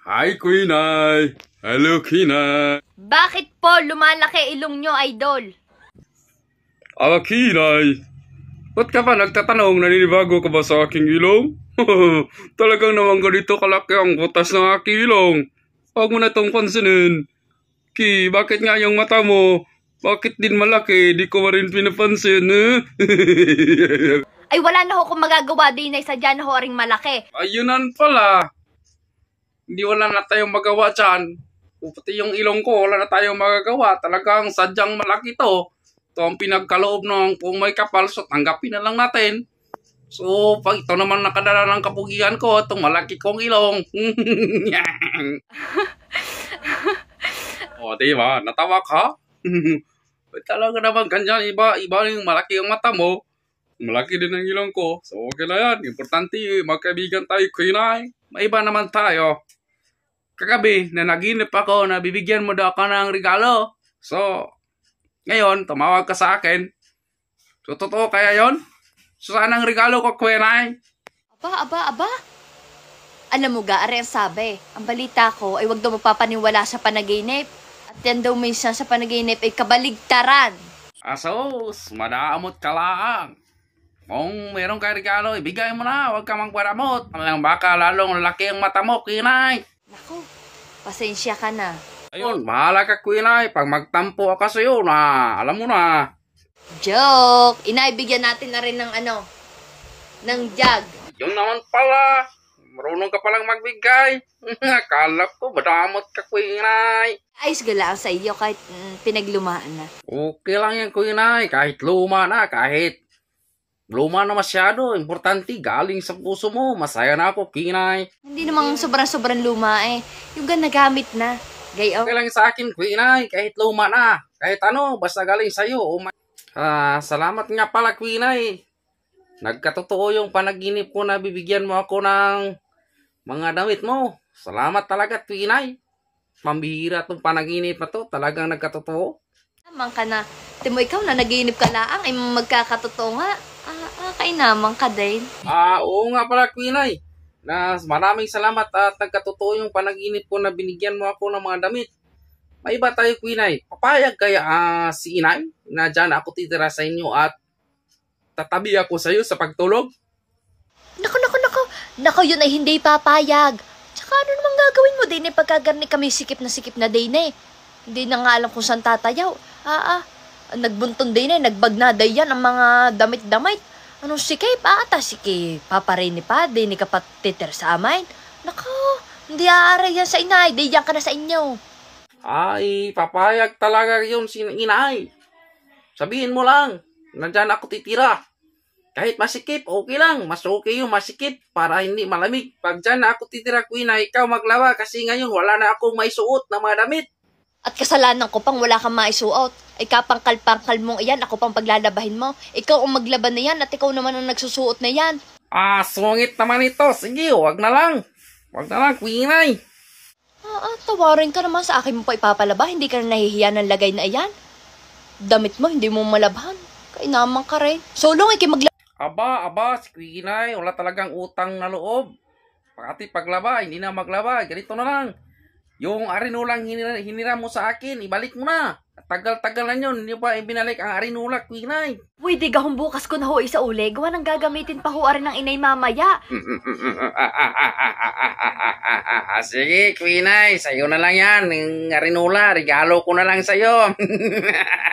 Hi, Queen Eye! Hello, Kinay! Bakit po lumalaki ilong nyo, idol? Aba, Kinay! Ba't ka pa nagtatanong naninibago ka ba sa aking ilong? Talagang naman ganito kalaki ang butas ng aking ilong. Huwag mo na itong konsinin. Ki, bakit nga yung mata mo? Bakit din malaki? Di ko rin pinapansin, eh? Ay, wala na ho kung magagawa din ay sadya na ho aring malaki. Ayunan pala hindi wala na tayong magawa dyan. Pati yung ilong ko, wala na tayong magagawa. Talagang sadyang malaki to. Ito ang pinagkaloob ng kung may kapal, so tanggapin na lang natin. So, pag ito naman nakadala ng kapugian ko, itong malaki kong ilong. o, di ba? Natawa ka? Talaga naman ganyan. Iba, iba yung malaki ang mata mo. Malaki din ang ilong ko. So, okay na yan. Importante, magkaibigan tayo, Kuinay. May iba naman tayo kagabi, na naginip ako na bibigyan mo daw ako ng regalo. So, ngayon, tumawag ka sa akin. So, totoo kaya yon? So, sana ang regalo ko, Kwenay? Aba, aba, aba. Alam mo ga, are sabi, ang balita ko ay wag daw mapapaniwala sa panaginip. At yan daw minsan sa panaginip ay kabaligtaran. Asos, madaamot ka lang. Kung meron kang regalo, ibigay mo na. Huwag ka mang paramot. Ang baka lalong lalaki ang mata mo, kinay. Naku, pasensya ka na. Ayun, bahala ka, Kuya Nay. Pag magtampo ako iyo na, alam mo na. Joke! Inay, bigyan natin na rin ng ano, ng jug. Yun naman pala. Marunong ka palang magbigay. Akala ko, madamot ka, Kuya Inay. Ayos gala sa iyo kahit mm, pinaglumaan na. Okay lang yan, Kuya Nay. Kahit luma na, kahit Luma na masyado, importante, galing sa puso mo, masaya na ako, kinay. Hindi namang sobrang-sobrang luma eh. Yung gan nagamit na. Gayaw. Oh. Okay lang sa akin, kinay, kahit luma na. Kahit ano, basta galing sa'yo. Oh my... ah, salamat nga pala, kinay. Nagkatotoo yung panaginip ko na bibigyan mo ako ng mga damit mo. Salamat talaga, kinay. Pambihira tong panaginip na to, talagang nagkatotoo. Amang ka na. Timo, ikaw na naginip ka laang ay magkakatotoo nga. Kainaman ka din. Ah, oo nga pala, Quinay. Na maraming salamat at nagkatotoo yung panaginip ko na binigyan mo ako ng mga damit. May iba tayo, Quinay. Papayag kaya uh, si Inay na dyan ako titira sa inyo at tatabi ako sa iyo sa pagtulog? Nako, nako, nako. Nako, yun ay hindi papayag. Tsaka ano namang gagawin mo din eh pagkagarni kami sikip na sikip na din eh. Hindi na nga alam kung saan tatayaw. Ah, ah. Nagbuntong din eh. na day yan ang mga damit-damit. Ano si kay pa ata si kay paparay ni pa di ni kapatiter sa amin. Nako, hindi aaray yan sa inay, di yan ka na sa inyo. Ay, papayag talaga yun si inay. Sabihin mo lang, nandyan ako titira. Kahit masikip, okay lang. Mas okay yung masikip para hindi malamig. Pag dyan ako titira, inay, ikaw maglawa kasi ngayon wala na akong may suot na mga damit. At kasalanan ko pang wala kang maisuot. Ikapangkal-pangkal mong iyan, ako pang paglalabahin mo. Ikaw ang maglaban na yan at ikaw naman ang nagsusuot na yan. Ah, sungit naman ito. Sige, wag na lang. Wag na lang, kuinay. Ah, ah, tawarin ka naman sa akin mo pa ipapalaba. Hindi ka na nahihiya ng lagay na iyan. Damit mo, hindi mo malabhan. Kainaman ka rin. So long, ikimagla... Aba, aba, si Kuinay, wala talagang utang na loob. Pati paglaba, hindi na maglaba. Ganito na lang. Yung arinula hinira, hinira mo sa akin, ibalik mo na. Tagal-tagal na yun, hindi pa ibinalik ang arinula, Queen Eye. Uy, di gahong bukas ko na ho isa uli. Gawa nang gagamitin pa ho arin ng inay mamaya. Sige, Queen Eye, sa'yo na lang yan. Yung arinula, regalo ko na lang sa'yo.